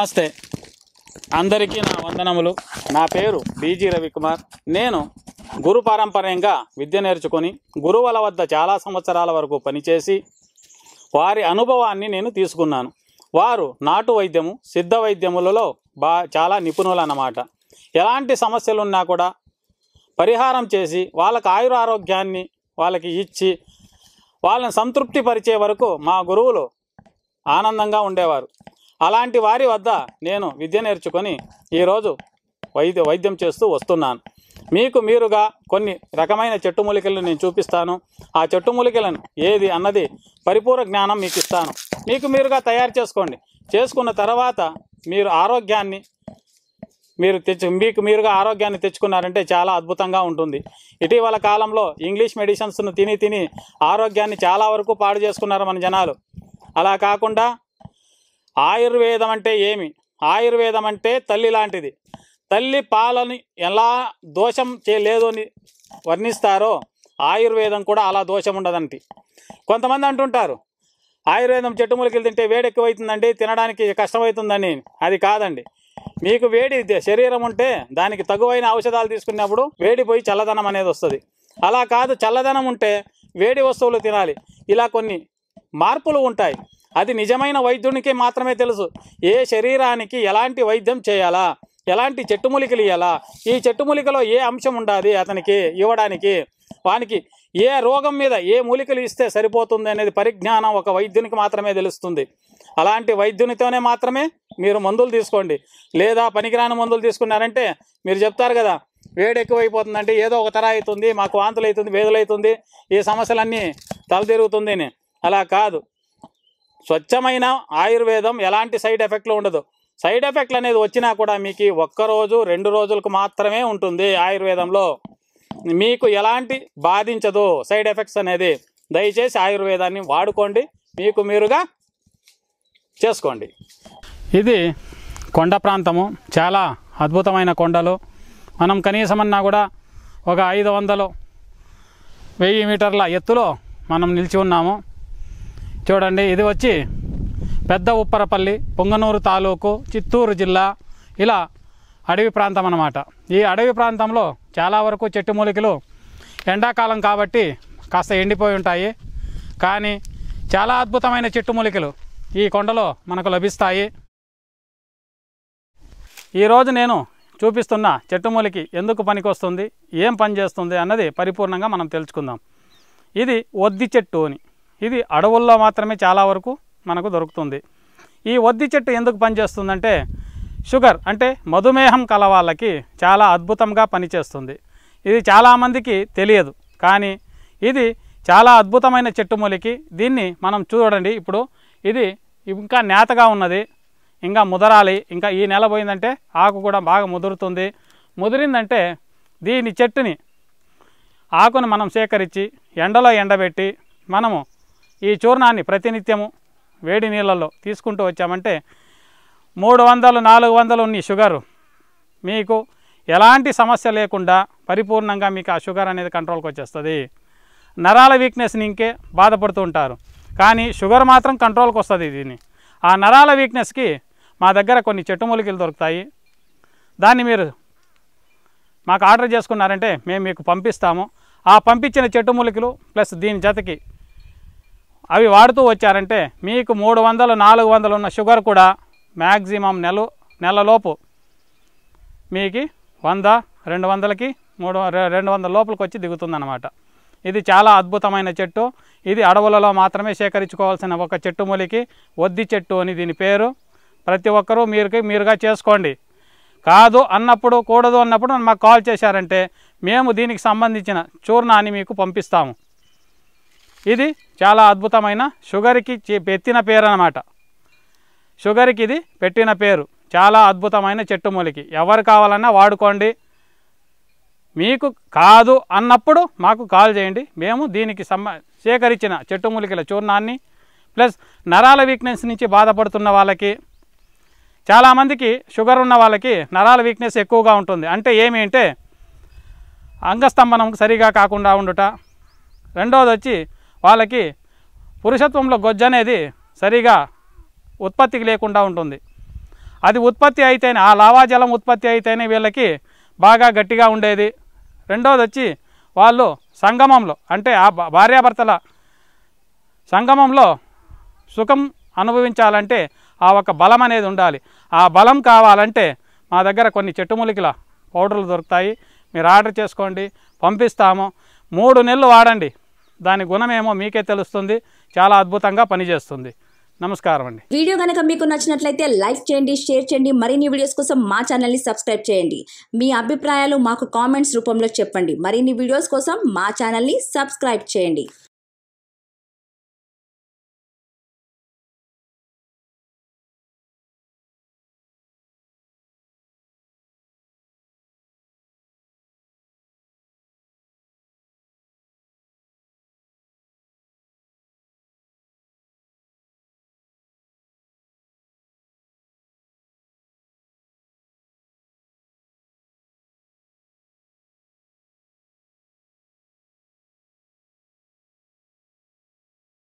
నమస్తే అందరికీ నా వందనములు నా పేరు బీజీ రవికుమార్ నేను గురు పారంపర్యంగా విద్య నేర్చుకొని గురువుల వద్ద చాలా సంవత్సరాల వరకు పనిచేసి వారి అనుభవాన్ని నేను తీసుకున్నాను వారు నాటు వైద్యము సిద్ధ వైద్యములలో బా చాలా నిపుణులు అన్నమాట ఎలాంటి సమస్యలున్నా కూడా పరిహారం చేసి వాళ్ళకి ఆయుర ఆరోగ్యాన్ని వాళ్ళకి ఇచ్చి వాళ్ళని సంతృప్తి పరిచే వరకు మా గురువులు ఆనందంగా ఉండేవారు అలాంటి వారి వద్ద నేను విద్య నేర్చుకొని ఈరోజు వైద్య వైద్యం చేస్తూ వస్తున్నాను మీకు మీరుగా కొన్ని రకమైన చెట్టు మూలికలను నేను చూపిస్తాను ఆ చెట్టు మూలికలను ఏది అన్నది పరిపూర్ణ జ్ఞానం మీకు ఇస్తాను మీకు మీరుగా తయారు చేసుకోండి చేసుకున్న తర్వాత మీరు ఆరోగ్యాన్ని మీరు తెచ్చు మీకు మీరుగా ఆరోగ్యాన్ని తెచ్చుకున్నారంటే చాలా అద్భుతంగా ఉంటుంది ఇటీవల కాలంలో ఇంగ్లీష్ మెడిసిన్స్ను తిని తిని ఆరోగ్యాన్ని చాలా వరకు పాడు చేసుకున్నారు మన జనాలు అలా కాకుండా ఆయుర్వేదం అంటే ఏమి ఆయుర్వేదం అంటే తల్లి లాంటిది తల్లి పాలని ఎలా దోషం చేయలేదు అని వర్ణిస్తారో ఆయుర్వేదం కూడా అలా దోషం ఉండదంటి కొంతమంది అంటుంటారు ఆయుర్వేదం చెట్టు మూలికలు తింటే వేడి ఎక్కువైతుందండి తినడానికి కష్టమవుతుందని అది కాదండి మీకు వేడి శరీరం ఉంటే దానికి తగువైన ఔషధాలు తీసుకున్నప్పుడు వేడి పోయి చల్లదనం అనేది వస్తుంది అలా కాదు చల్లదనం ఉంటే వేడి వస్తువులు తినాలి ఇలా కొన్ని మార్పులు ఉంటాయి అది నిజమైన వైద్యునికి మాత్రమే తెలుసు ఏ శరీరానికి ఎలాంటి వైద్యం చేయాలా ఎలాంటి చెట్టుమూలికలు ఇవ్వాలా ఈ చెట్టుమూలికలో ఏ అంశం ఉండాలి అతనికి ఇవ్వడానికి వానికి ఏ రోగం మీద ఏ మూలికలు ఇస్తే సరిపోతుంది అనేది పరిజ్ఞానం ఒక వైద్యునికి మాత్రమే తెలుస్తుంది అలాంటి వైద్యునితోనే మాత్రమే మీరు మందులు తీసుకోండి లేదా పనికిరాని మందులు తీసుకున్నారంటే మీరు చెప్తారు కదా వేడి ఎక్కువైపోతుందంటే ఏదో ఒక తర అవుతుంది మాకు వాంతులు అవుతుంది వేదులు అవుతుంది ఈ సమస్యలన్నీ తలతిరుగుతుంది అలా కాదు స్వచ్ఛమైన ఆయుర్వేదం ఎలాంటి సైడ్ ఎఫెక్ట్లు ఉండదు సైడ్ ఎఫెక్ట్లు అనేది వచ్చినా కూడా మీకు ఒక్కరోజు రెండు రోజులకు మాత్రమే ఉంటుంది ఆయుర్వేదంలో మీకు ఎలాంటి బాధించదు సైడ్ ఎఫెక్ట్స్ అనేది దయచేసి ఆయుర్వేదాన్ని వాడుకోండి మీకు మీరుగా చేసుకోండి ఇది కొండ ప్రాంతము చాలా అద్భుతమైన కొండలు మనం కనీసమన్నా కూడా ఒక ఐదు వందలు వెయ్యి మీటర్ల ఎత్తులో మనం నిలిచి ఉన్నాము చూడండి ఇది వచ్చి పెద్ద ఉప్పరపల్లి పొంగనూరు తాలూకు చిత్తూరు జిల్లా ఇలా అడవి ప్రాంతం అన్నమాట ఈ అడవి ప్రాంతంలో చాలా వరకు చెట్టు మూలికలు ఎండాకాలం కాబట్టి కాస్త ఎండిపోయి ఉంటాయి కానీ చాలా అద్భుతమైన చెట్టు మూలికలు ఈ కొండలో మనకు లభిస్తాయి ఈరోజు నేను చూపిస్తున్న చెట్టు మూలికి ఎందుకు పనికొస్తుంది ఏం పనిచేస్తుంది అన్నది పరిపూర్ణంగా మనం తెలుసుకుందాం ఇది ఒద్ది చెట్టు అని ఇది అడవుల్లో మాత్రమే చాలా వరకు మనకు దొరుకుతుంది ఈ వద్ది చెట్టు ఎందుకు పనిచేస్తుందంటే షుగర్ అంటే మధుమేహం కల వాళ్ళకి చాలా అద్భుతంగా పనిచేస్తుంది ఇది చాలామందికి తెలియదు కానీ ఇది చాలా అద్భుతమైన చెట్టు మూలికి దీన్ని మనం చూడండి ఇప్పుడు ఇది ఇంకా నేతగా ఉన్నది ఇంకా ముదరాలి ఇంకా ఈ నెల పోయిందంటే ఆకు కూడా బాగా ముదురుతుంది ముదిరిందంటే దీని చెట్టుని ఆకును మనం సేకరించి ఎండలో ఎండబెట్టి మనము ఈ చూర్ణాన్ని ప్రతినిత్యము వేడి నీళ్ళల్లో తీసుకుంటూ వచ్చామంటే మూడు వందలు నాలుగు వందలు ఉన్న షుగరు మీకు ఎలాంటి సమస్య లేకుండా పరిపూర్ణంగా మీకు ఆ షుగర్ అనేది కంట్రోల్కి వచ్చేస్తుంది నరాల వీక్నెస్ని ఇంకే బాధపడుతూ ఉంటారు కానీ షుగర్ మాత్రం కంట్రోల్కి వస్తుంది దీన్ని ఆ నరాల వీక్నెస్కి మా దగ్గర కొన్ని చెట్టు మూలికలు దొరుకుతాయి దాన్ని మీరు మాకు ఆర్డర్ చేసుకున్నారంటే మేము మీకు పంపిస్తాము ఆ పంపించిన చెట్టు మూలికలు ప్లస్ దీని జతకి అవి వాడుతూ వచ్చారంటే మీకు మూడు వందలు నాలుగు వందలు ఉన్న షుగర్ కూడా మ్యాక్సిమం నెల నెలలోపు మీకు వంద రెండు వందలకి మూడు రెండు వందల లోపలికి వచ్చి దిగుతుందన్నమాట ఇది చాలా అద్భుతమైన చెట్టు ఇది అడవులలో మాత్రమే సేకరించుకోవాల్సిన ఒక చెట్టు మూలికి వద్ది చెట్టు అని దీని పేరు ప్రతి ఒక్కరూ మీరు మీరుగా చేసుకోండి కాదు అన్నప్పుడు కూడదు అన్నప్పుడు మాకు కాల్ చేశారంటే మేము దీనికి సంబంధించిన చూర్ణాన్ని మీకు పంపిస్తాము ఇది చాలా అద్భుతమైన షుగర్కి పెట్టిన పేరు అనమాట షుగర్కి ఇది పెట్టిన పేరు చాలా అద్భుతమైన చెట్టు మూలికి ఎవరు కావాలన్నా వాడుకోండి మీకు కాదు అన్నప్పుడు మాకు కాల్ చేయండి మేము దీనికి సంబ సేకరించిన చెట్టు మూలికల చూర్ణాన్ని ప్లస్ నరాల వీక్నెస్ నుంచి బాధపడుతున్న వాళ్ళకి చాలామందికి షుగర్ ఉన్న వాళ్ళకి నరాల వీక్నెస్ ఎక్కువగా ఉంటుంది అంటే ఏమి అంటే అంగస్తంభనం సరిగా కాకుండా ఉండుట రెండోది వచ్చి వాళ్ళకి పురుషత్వంలో గొజ్జ అనేది సరిగా ఉత్పత్తికి లేకుండా ఉంటుంది అది ఉత్పత్తి అయితేనే ఆ లావాజలం ఉత్పత్తి అయితేనే వీళ్ళకి బాగా గట్టిగా ఉండేది రెండోది వచ్చి వాళ్ళు సంగమంలో అంటే ఆ భార్యాభర్తల సంగమంలో సుఖం అనుభవించాలంటే ఆ ఒక బలం అనేది ఉండాలి ఆ బలం కావాలంటే మా దగ్గర కొన్ని చెట్టుమూలికల పౌడర్లు దొరుకుతాయి మీరు ఆర్డర్ చేసుకోండి పంపిస్తాము మూడు నెలలు వాడండి దాని గుణమేమో మీకే తెలుస్తుంది చాలా అద్భుతంగా పనిచేస్తుంది నమస్కారం అండి వీడియో కనుక మీకు నచ్చినట్లయితే లైక్ చేయండి షేర్ చేయండి మరిన్ని వీడియోస్ కోసం మా ఛానల్ని సబ్స్క్రైబ్ చేయండి మీ అభిప్రాయాలు మాకు కామెంట్స్ రూపంలో చెప్పండి మరిన్ని వీడియోస్ కోసం మా ఛానల్ని సబ్స్క్రైబ్ చేయండి